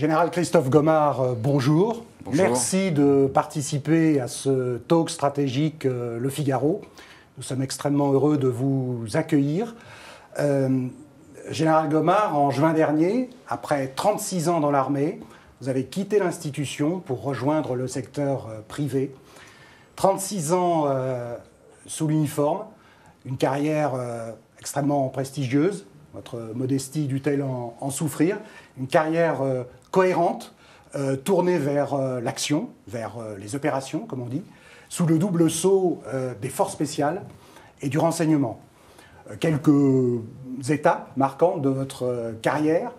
Général Christophe Gomard, euh, bonjour. Merci de participer à ce talk stratégique euh, Le Figaro. Nous sommes extrêmement heureux de vous accueillir. Euh, Général Gomard, en juin dernier, après 36 ans dans l'armée, vous avez quitté l'institution pour rejoindre le secteur privé. 36 ans sous l'uniforme, une carrière extrêmement prestigieuse, votre modestie du elle en souffrir, une carrière euh, cohérente, euh, tournée vers euh, l'action, vers les opérations, comme on dit, sous le double sceau des forces spéciales et du renseignement. quelques étapes marquantes de votre carrière.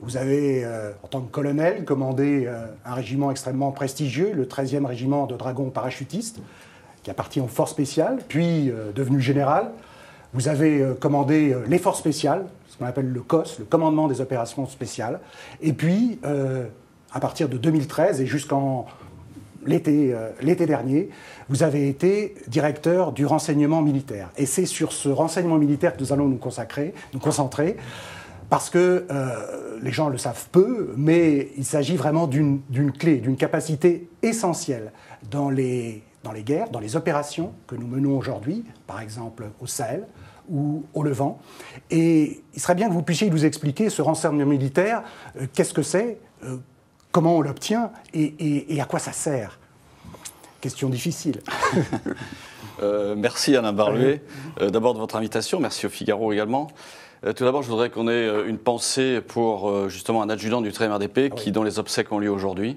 Vous avez, en tant que colonel, commandé un régiment extrêmement prestigieux, le 13e régiment de dragons parachutistes, qui appartient parti en force spéciale, puis devenu général. Vous avez euh, commandé euh, l'effort spécial, ce qu'on appelle le COS, le commandement des opérations spéciales. Et puis, euh, à partir de 2013 et jusqu'en l'été dernier, vous avez été directeur du renseignement militaire. Et c'est sur ce renseignement militaire que nous allons nous consacrer, nous concentrer, parce que les gens le savent peu, mais il s'agit vraiment d'une clé, d'une capacité essentielle dans les dans les guerres, dans les opérations que nous menons aujourd'hui, par exemple au Sahel ou au Levant. Et il serait bien que vous puissiez nous expliquer ce renseignement militaire, euh, qu'est-ce que c'est, euh, comment on l'obtient et, à quoi ça sert. Question difficile. Euh, merci Alain Barluet, d'abord de votre invitation, merci au Figaro également. Euh, tout d'abord, je voudrais qu'on ait euh, une pensée pour euh, justement un adjudant du 13 RDP ah qui, dont les obsèques ont lieu aujourd'hui,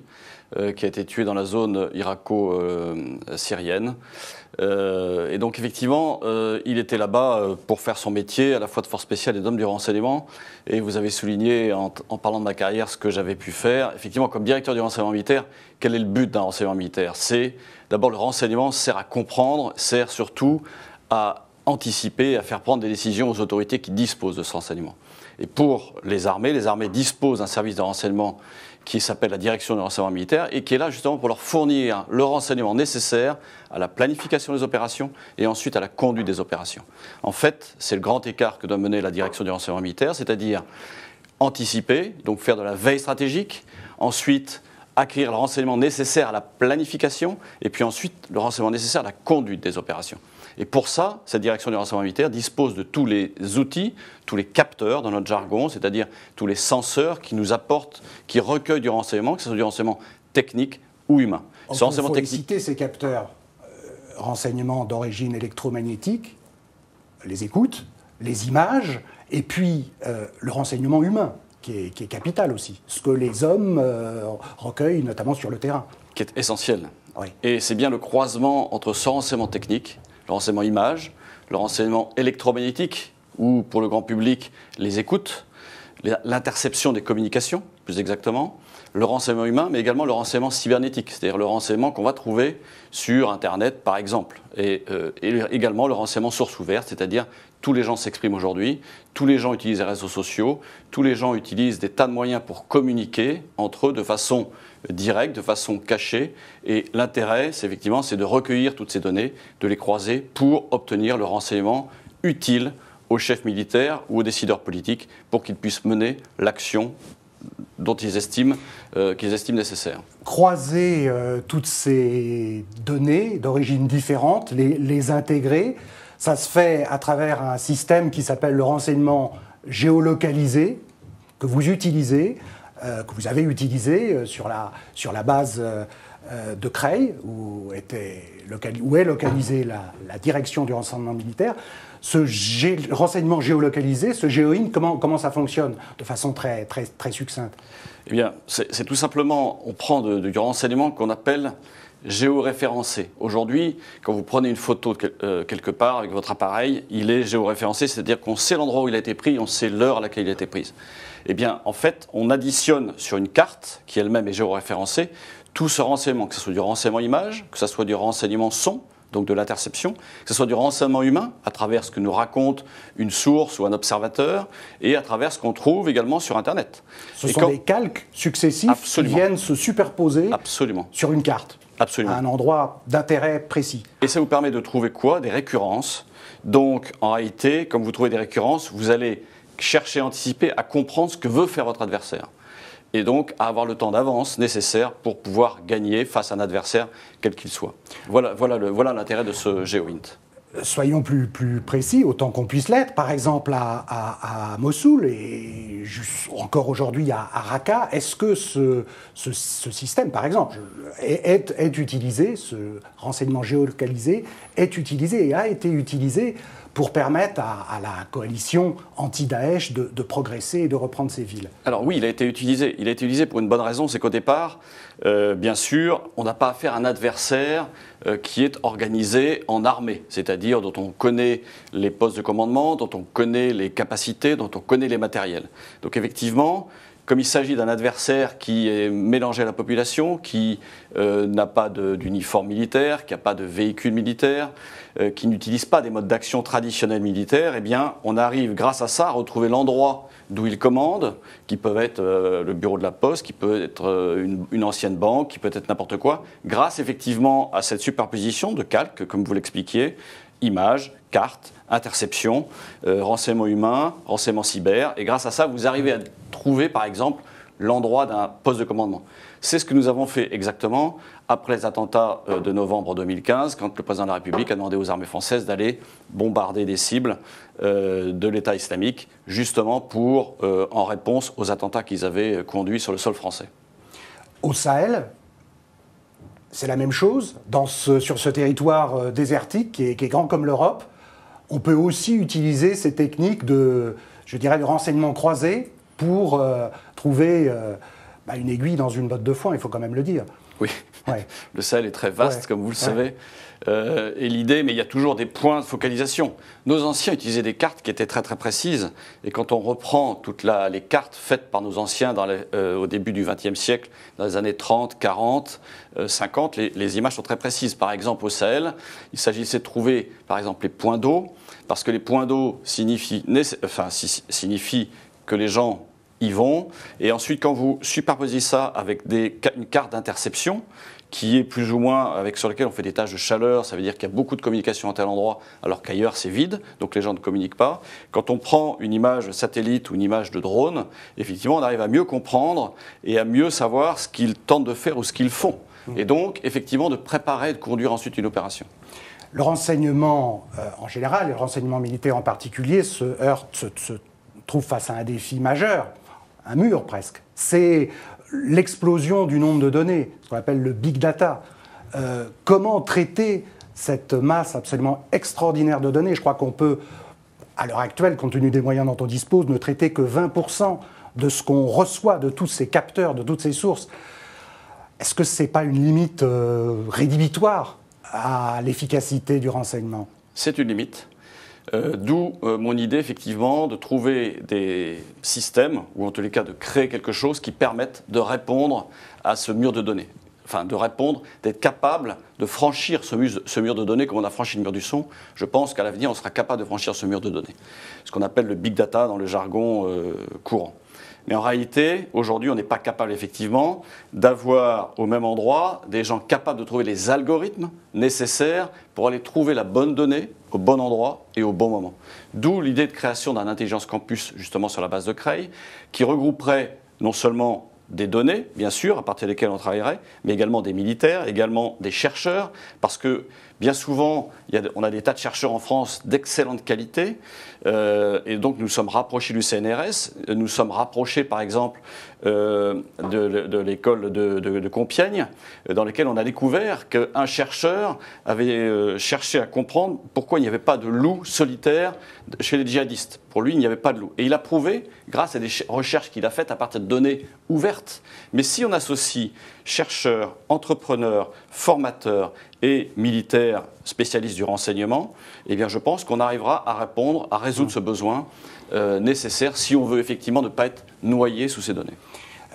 qui a été tué dans la zone irako-syrienne. et donc, effectivement, il était là-bas pour faire son métier à la fois de force spéciale et d'homme du renseignement. Et vous avez souligné, en, en parlant de ma carrière, ce que j'avais pu faire. Effectivement, comme directeur du renseignement militaire, quel est le but d'un renseignement militaire C'est d'abord le renseignement sert à comprendre, sert surtout à anticiper, à faire prendre des décisions aux autorités qui disposent de ce renseignement. Et pour les armées, les armées disposent d'un service de renseignement qui s'appelle la direction du renseignement militaire et qui est là justement pour leur fournir le renseignement nécessaire à la planification des opérations et ensuite à la conduite des opérations. En fait, c'est le grand écart que doit mener la direction du renseignement militaire, c'est-à-dire anticiper, donc faire de la veille stratégique, ensuite acquérir le renseignement nécessaire à la planification et puis ensuite le renseignement nécessaire à la conduite des opérations. Et pour ça, cette direction du renseignement militaire dispose de tous les outils, tous les capteurs dans notre jargon, c'est-à-dire tous les senseurs qui nous apportent, qui recueillent du renseignement, que ce soit du renseignement technique ou humain. sans ce faut technique. ces capteurs euh, renseignements d'origine électromagnétique, les écoutes, les images, et puis euh, le renseignement humain. Qui est, capital aussi, ce que les hommes euh, recueillent notamment sur le terrain. Qui est essentiel. Et c'est bien le croisement entre ce renseignement technique, le renseignement image, le renseignement électromagnétique, ou pour le grand public, les écoutes, l'interception des communications, plus exactement, le renseignement humain, mais également le renseignement cybernétique, c'est-à-dire le renseignement qu'on va trouver sur Internet, par exemple, euh, et, également le renseignement source ouverte, c'est-à-dire tous les gens s'expriment aujourd'hui, tous les gens utilisent les réseaux sociaux, tous les gens utilisent des tas de moyens pour communiquer entre eux de façon directe, de façon cachée, et l'intérêt, c'est effectivement, c'est de recueillir toutes ces données, de les croiser pour obtenir le renseignement utile aux chefs militaires ou aux décideurs politiques pour qu'ils puissent mener l'action dont ils estiment, euh, qu'ils estiment nécessaire. Croiser euh, toutes ces données d'origine différente, les, intégrer, ça se fait à travers un système qui s'appelle le renseignement géolocalisé, que vous utilisez, euh, que vous avez utilisé sur la, sur la base euh, de Creil, où, était où est localisée la, direction du renseignement militaire, ce renseignement géolocalisé, ce géoïne, comment, comment ça fonctionne de façon très, très, très succincte Eh bien, c'est tout simplement, on prend du renseignement qu'on appelle géoréférencé. Aujourd'hui, quand vous prenez une photo euh, quelque part avec votre appareil, il est géoréférencé, c'est-à-dire qu'on sait l'endroit où il a été pris, on sait l'heure à laquelle il a été pris. Eh bien, en fait, on additionne sur une carte, qui elle-même est géoréférencée, tout ce renseignement, que ce soit du renseignement image, que ce soit du renseignement son, donc de l'interception, que ce soit du renseignement humain, à travers ce que nous raconte une source ou un observateur, et à travers ce qu'on trouve également sur Internet. Ce sont des calques successifs qui viennent se superposer Absolument. sur une carte, Absolument. à un endroit d'intérêt précis. Et ça vous permet de trouver quoi Des récurrences. Donc, en réalité, comme vous trouvez des récurrences, vous allez chercher anticiper, à comprendre ce que veut faire votre adversaire et donc à avoir le temps d'avance nécessaire pour pouvoir gagner face à un adversaire quel qu'il soit. Voilà, voilà l'intérêt de ce GeoInt soyons plus, plus, précis, autant qu'on puisse l'être, par exemple à, Mossoul et encore aujourd'hui à, Raqqa, est-ce que ce, ce, ce, système, par exemple, est, est utilisé, ce renseignement géolocalisé est utilisé et a été utilisé pour permettre à, la coalition anti-Daesh de, progresser et de reprendre ses villes Alors oui, il a été utilisé. Il a été utilisé pour une bonne raison, c'est qu'au départ, euh, bien sûr, on n'a pas affaire à un adversaire euh, qui est organisé en armée, c'est-à-dire dont on connaît les postes de commandement, dont on connaît les capacités, dont on connaît les matériels. Donc effectivement, comme il s'agit d'un adversaire qui est mélangé à la population, qui euh, n'a pas d'uniforme militaire, qui n'a pas de véhicule militaire, euh, qui n'utilise pas des modes d'action traditionnels militaires, eh bien, on arrive grâce à ça à retrouver l'endroit d'où il commande, qui peut être euh, le bureau de la poste, qui peut être une, une, ancienne banque, qui peut être n'importe quoi, grâce effectivement à cette superposition de calques, comme vous l'expliquiez, images, cartes, interceptions, euh, renseignements humains, renseignements cyber. Et grâce à ça, vous arrivez à trouver, par exemple, l'endroit d'un poste de commandement. C'est ce que nous avons fait exactement après les attentats euh, de novembre 2015, quand le président de la République a demandé aux armées françaises d'aller bombarder des cibles euh, de l'État islamique, justement pour, en réponse aux attentats qu'ils avaient conduits sur le sol français. Au Sahel, c'est la même chose. Dans ce, sur ce territoire euh, désertique qui est, grand comme l'Europe, on peut aussi utiliser ces techniques de, je dirais, de renseignement croisé pour euh, trouver euh, bah, une aiguille dans une botte de foin, il faut quand même le dire. Oui, le Sahel est très vaste, comme vous le savez. Euh, et l'idée, mais il y a toujours des points de focalisation. Nos anciens utilisaient des cartes qui étaient très très précises. Et quand on reprend toutes les cartes faites par nos anciens dans les, euh, au début du XXe siècle, dans les années 30, 40, 50, les, images sont très précises. Par exemple, au Sahel, il s'agissait de trouver, par exemple, les points d'eau, parce que les points d'eau enfin, signifient que les gens ils vont. Et ensuite, quand vous superposez ça avec des, une carte d'interception, qui est plus ou moins avec sur lequel on fait des tâches de chaleur, ça veut dire qu'il y a beaucoup de communication à tel endroit, alors qu'ailleurs c'est vide, donc les gens ne communiquent pas. Quand on prend une image satellite ou une image de drone, effectivement, on arrive à mieux comprendre et à mieux savoir ce qu'ils tentent de faire ou ce qu'ils font. Mm. Et donc, effectivement, de préparer et de conduire ensuite une opération. Le renseignement euh, en général, et le renseignement militaire en particulier, se heurte, se trouve face à un défi majeur un mur presque. C'est l'explosion du nombre de données, ce qu'on appelle le big data. Euh, comment traiter cette masse absolument extraordinaire de données Je crois qu'on peut, à l'heure actuelle, compte tenu des moyens dont on dispose, ne traiter que 20% de ce qu'on reçoit de tous ces capteurs, de toutes ces sources. Est-ce que ce n'est pas une limite euh, rédhibitoire à l'efficacité du renseignement C'est une limite. Euh, d'où euh, mon idée, effectivement, de trouver des systèmes, ou en tous les cas de créer quelque chose qui permette de répondre à ce mur de données. Enfin, de répondre, d'être capable de franchir ce, mur de données comme on a franchi le mur du son. Je pense qu'à l'avenir, on sera capable de franchir ce mur de données. Ce qu'on appelle le big data dans le jargon euh, courant. Mais en réalité, aujourd'hui, on n'est pas capable effectivement d'avoir au même endroit des gens capables de trouver les algorithmes nécessaires pour aller trouver la bonne donnée au bon endroit et au bon moment. D'où l'idée de création d'un intelligence campus justement sur la base de Cray, qui regrouperait non seulement des données, bien sûr, à partir desquelles on travaillerait, mais également des militaires, également des chercheurs, parce que Bien souvent, on a des tas de chercheurs en France d'excellente qualité, euh, et donc nous sommes rapprochés du CNRS, nous sommes rapprochés par exemple euh, de, l'école de, Compiègne, dans laquelle on a découvert qu'un chercheur avait euh, cherché à comprendre pourquoi il n'y avait pas de loup solitaire chez les djihadistes. Pour lui, il n'y avait pas de loup. Et il a prouvé, grâce à des recherches qu'il a faites à partir de données ouvertes. Mais si on associe chercheurs, entrepreneurs, formateurs et militaires spécialistes du renseignement, eh bien, je pense qu'on arrivera à répondre, à résoudre mm. ce besoin euh, nécessaire si on veut effectivement ne pas être noyé sous ces données.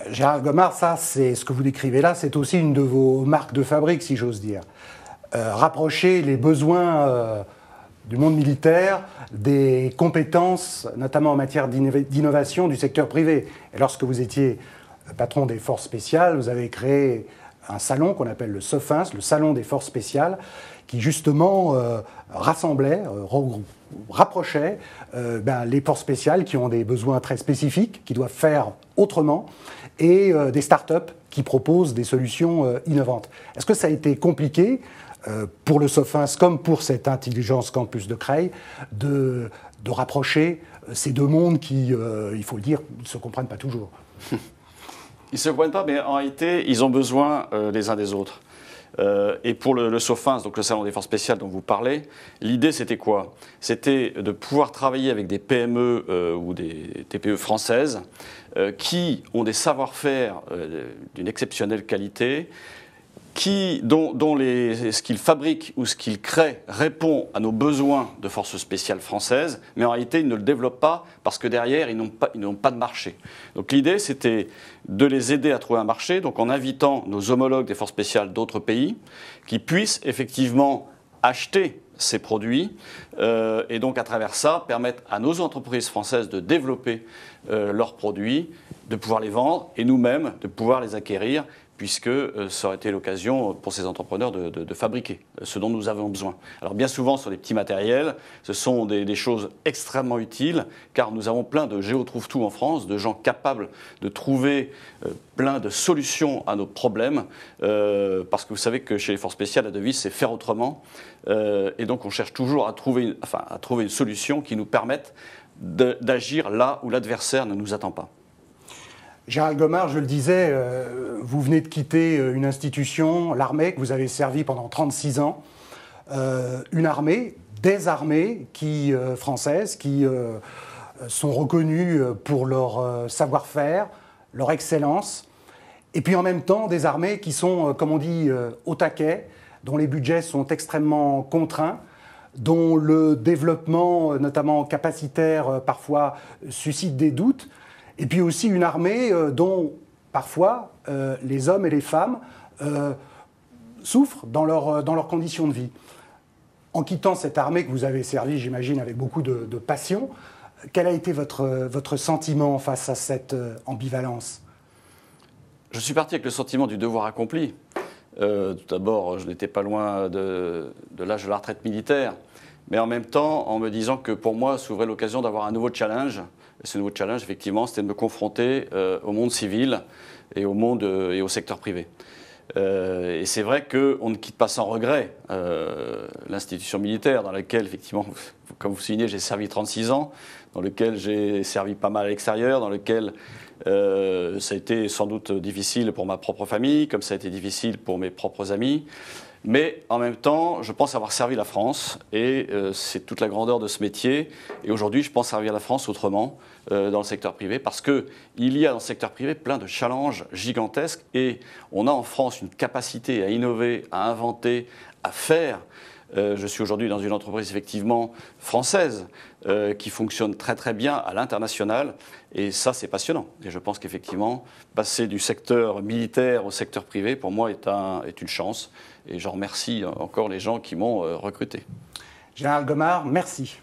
Euh, Gérard Gomard, ça, c'est ce que vous décrivez là, c'est aussi une de vos marques de fabrique, si j'ose dire. Euh, rapprocher les besoins du monde militaire, des compétences, notamment en matière d'innovation du secteur privé. Et lorsque vous étiez euh, patron des forces spéciales, vous avez créé un salon qu'on appelle le SOFINS, le Salon des Forces Spéciales, qui justement euh, rassemblait, euh, rapprochait ben, les forces spéciales qui ont des besoins très spécifiques, qui doivent faire autrement, et des start-up qui proposent des solutions innovantes. Est-ce que ça a été compliqué euh, pour le SOFINS comme pour cette intelligence campus de Creil, de, rapprocher euh, ces deux mondes qui, euh, il faut le dire, ne se comprennent pas toujours. Ils ne se comprennent pas, mais en réalité, ils ont besoin les uns des autres. et pour le, SOFINS, donc le Salon des forces spéciales dont vous parlez, l'idée c'était quoi C'était de pouvoir travailler avec des PME ou des TPE françaises qui ont des savoir-faire d'une exceptionnelle qualité, dont, ce qu'ils fabriquent ou ce qu'ils créent répond à nos besoins de forces spéciales françaises, mais en réalité, ils ne le développent pas parce que derrière, ils n'ont pas, pas de marché. Donc l'idée, c'était de les aider à trouver un marché, donc en invitant nos homologues des forces spéciales d'autres pays qui puissent effectivement acheter ces produits euh, et donc à travers ça permettre à nos entreprises françaises de développer euh, leurs produits de pouvoir les vendre et nous-mêmes de pouvoir les acquérir, puisque euh, ça aurait été l'occasion pour ces entrepreneurs de, fabriquer euh, ce dont nous avons besoin. Alors bien souvent, sur les petits matériels, ce sont des, choses extrêmement utiles, car nous avons plein de géotrouve-tout en France, de gens capables de trouver euh, plein de solutions à nos problèmes, parce que vous savez que chez les forces spéciales, la devise, c'est faire autrement, et donc on cherche toujours à trouver enfin, à trouver une solution qui nous permette d'agir là où l'adversaire ne nous attend pas. Gérald Gomard, je le disais, euh, vous venez de quitter euh, une institution, l'armée, que vous avez servi pendant 36 ans. Euh, une armée, des armées qui, françaises qui sont reconnues pour leur savoir-faire, leur excellence, et puis en même temps des armées qui sont, comme on dit, au taquet, dont les budgets sont extrêmement contraints dont le développement, notamment capacitaire, parfois suscite des doutes. Et puis aussi une armée euh, dont parfois euh, les hommes et les femmes euh, souffrent dans, leur, dans leurs conditions de vie. En quittant cette armée que vous avez servie, j'imagine, avec beaucoup de, passion, quel a été votre, votre sentiment face à cette ambivalence Je suis parti avec le sentiment du devoir accompli. tout d'abord, je n'étais pas loin de l'âge de la retraite militaire, mais en même temps en me disant que pour moi s'ouvrait l'occasion d'avoir un nouveau challenge ce nouveau challenge, effectivement, c'était de me confronter euh, au monde civil et au monde euh, et au secteur privé. Euh, et c'est vrai qu'on ne quitte pas sans regret l'institution militaire dans laquelle, effectivement, comme vous soulignez, j'ai servi 36 ans, dans lequel j'ai servi pas mal à l'extérieur, dans lequel ça a été sans doute difficile pour ma propre famille, comme ça a été difficile pour mes propres amis. Mais en même temps, je pense avoir servi la France et euh, c'est toute la grandeur de ce métier. Et aujourd'hui, je pense servir la France autrement euh, dans le secteur privé parce qu'il y a dans le secteur privé plein de challenges gigantesques et on a en France une capacité à innover, à inventer, à faire euh, je suis aujourd'hui dans une entreprise effectivement française euh, qui fonctionne très très bien à l'international et ça c'est passionnant. Et je pense qu'effectivement passer du secteur militaire au secteur privé pour moi est, est une chance et j'en remercie encore les gens qui m'ont euh, recruté. Général Gomard, merci.